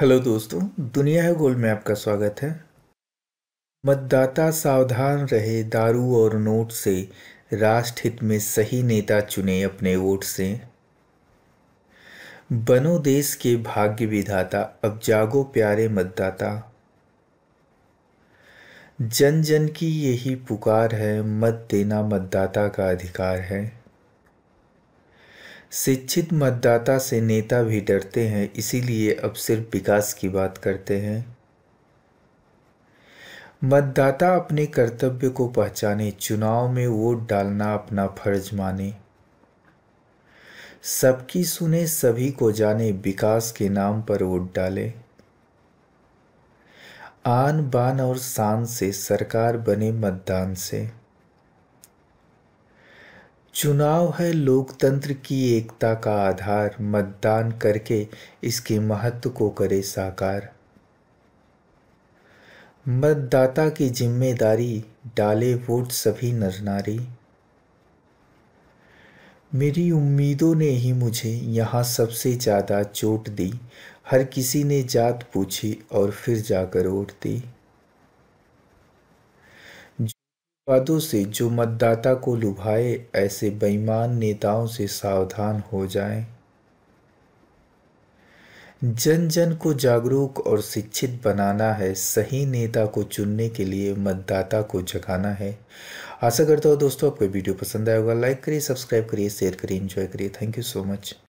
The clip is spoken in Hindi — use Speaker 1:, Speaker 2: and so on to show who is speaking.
Speaker 1: हेलो दोस्तों दुनिया है गोल्ड में आपका स्वागत है मतदाता सावधान रहे दारू और नोट से राष्ट्र हित में सही नेता चुने अपने वोट से बनो देश के भाग्य विधाता अब जागो प्यारे मतदाता जन जन की यही पुकार है मत देना मतदाता का अधिकार है शिक्षित मतदाता से नेता भी डरते हैं इसीलिए अब सिर्फ विकास की बात करते हैं मतदाता अपने कर्तव्य को पहचाने चुनाव में वोट डालना अपना फर्ज माने सबकी सुने सभी को जाने विकास के नाम पर वोट डाले आन बान और शान से सरकार बने मतदान से चुनाव है लोकतंत्र की एकता का आधार मतदान करके इसके महत्व को करे साकार मतदाता की जिम्मेदारी डाले वोट सभी नर नारी मेरी उम्मीदों ने ही मुझे यहाँ सबसे ज़्यादा चोट दी हर किसी ने जात पूछी और फिर जाकर वोट दी पदों से जो मतदाता को लुभाए ऐसे बेईमान नेताओं से सावधान हो जाएं। जन जन को जागरूक और शिक्षित बनाना है सही नेता को चुनने के लिए मतदाता को जगाना है आशा करता हूँ दोस्तों आपको वीडियो पसंद आएगा लाइक करिए सब्सक्राइब करिए शेयर करिए एंजॉय करिए थैंक यू सो मच